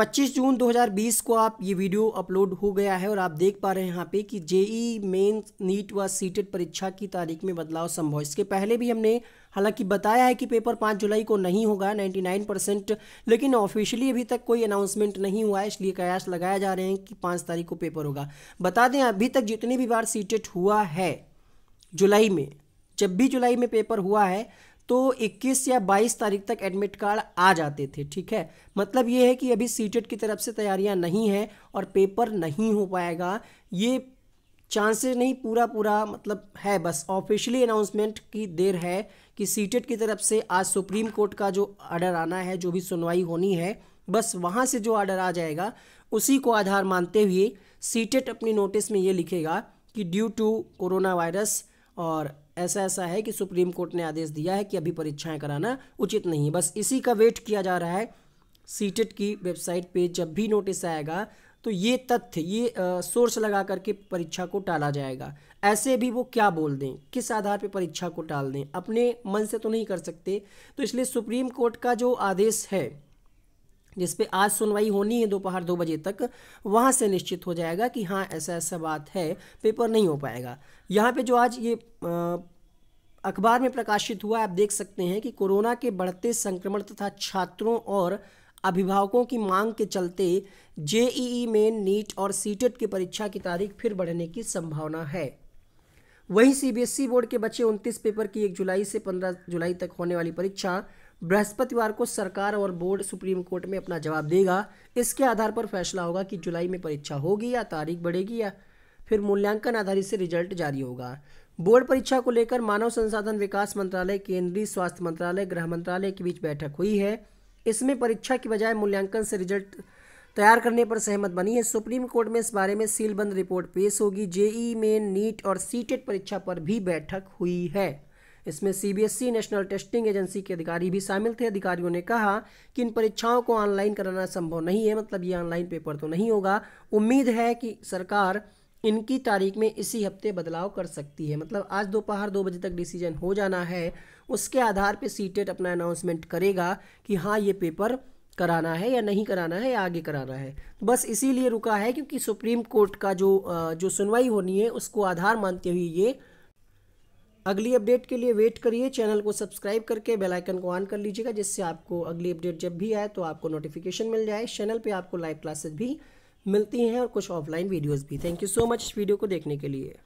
25 जून 2020 को आप ये वीडियो अपलोड हो गया है और आप देख पा रहे हैं यहाँ पे कि जेई मेन नीट व सीटेड परीक्षा की तारीख में बदलाव संभव है इसके पहले भी हमने हालांकि बताया है कि पेपर 5 जुलाई को नहीं होगा 99 परसेंट लेकिन ऑफिशियली अभी तक कोई अनाउंसमेंट नहीं हुआ है इसलिए कयास लगाया जा रहे हैं कि पाँच तारीख को पेपर होगा बता दें अभी तक जितनी भी बार सीटेड हुआ है जुलाई में जब भी जुलाई में पेपर हुआ है तो 21 या 22 तारीख तक एडमिट कार्ड आ जाते थे ठीक है मतलब ये है कि अभी सी e की तरफ से तैयारियां नहीं हैं और पेपर नहीं हो पाएगा ये चांसेस नहीं पूरा पूरा मतलब है बस ऑफिशियली अनाउंसमेंट की देर है कि सी e की तरफ से आज सुप्रीम कोर्ट का जो आर्डर आना है जो भी सुनवाई होनी है बस वहाँ से जो आर्डर आ जाएगा उसी को आधार मानते हुए सी e अपनी नोटिस में ये लिखेगा कि ड्यू टू कोरोना वायरस और ऐसा ऐसा है कि सुप्रीम कोर्ट ने आदेश दिया है कि अभी परीक्षाएं कराना उचित नहीं है बस इसी का वेट किया जा रहा है सीटेट की वेबसाइट पे जब भी नोटिस आएगा तो ये तथ्य ये सोर्स लगा करके परीक्षा को टाला जाएगा ऐसे भी वो क्या बोल दें किस आधार पे परीक्षा को टाल दें अपने मन से तो नहीं कर सकते तो इसलिए सुप्रीम कोर्ट का जो आदेश है जिस पे आज सुनवाई होनी है दोपहर दो बजे तक वहाँ से निश्चित हो जाएगा कि हाँ ऐसा ऐसा बात है पेपर नहीं हो पाएगा यहाँ पे जो आज ये अखबार में प्रकाशित हुआ आप देख सकते हैं कि कोरोना के बढ़ते संक्रमण तथा छात्रों और अभिभावकों की मांग के चलते जेईई मेन नीट और सीटेट की परीक्षा की तारीख फिर बढ़ने की संभावना है वहीं सीबीएसई बोर्ड के बच्चे 29 पेपर की 1 जुलाई से 15 जुलाई तक होने वाली परीक्षा बृहस्पतिवार को सरकार और बोर्ड सुप्रीम कोर्ट में अपना जवाब देगा इसके आधार पर फैसला होगा कि जुलाई में परीक्षा होगी या तारीख बढ़ेगी या फिर मूल्यांकन आधारित से रिजल्ट जारी होगा बोर्ड परीक्षा को लेकर मानव संसाधन विकास मंत्रालय केंद्रीय स्वास्थ्य मंत्रालय गृह मंत्रालय के बीच बैठक हुई है इसमें परीक्षा की बजाय मूल्यांकन से रिजल्ट तैयार करने पर सहमत बनी है सुप्रीम कोर्ट में इस बारे में सीलबंद रिपोर्ट पेश होगी जेई मेन नीट और सीटेट परीक्षा पर भी बैठक हुई है इसमें सीबीएसई नेशनल टेस्टिंग एजेंसी के अधिकारी भी शामिल थे अधिकारियों ने कहा कि इन परीक्षाओं को ऑनलाइन कराना संभव नहीं है मतलब ये ऑनलाइन पेपर तो नहीं होगा उम्मीद है कि सरकार इनकी तारीख में इसी हफ्ते बदलाव कर सकती है मतलब आज दोपहर दो बजे तक डिसीजन हो जाना है उसके आधार पर सी अपना अनाउंसमेंट करेगा कि हाँ ये पेपर कराना है या नहीं कराना है या आगे कराना है तो बस इसीलिए रुका है क्योंकि सुप्रीम कोर्ट का जो जो सुनवाई होनी है उसको आधार मानते हुए ये अगली अपडेट के लिए वेट करिए चैनल को सब्सक्राइब करके बेल आइकन को ऑन कर लीजिएगा जिससे आपको अगली अपडेट जब भी आए तो आपको नोटिफिकेशन मिल जाए चैनल पे आपको लाइव क्लासेस भी मिलती हैं और कुछ ऑफलाइन वीडियोस भी थैंक यू सो मच इस वीडियो को देखने के लिए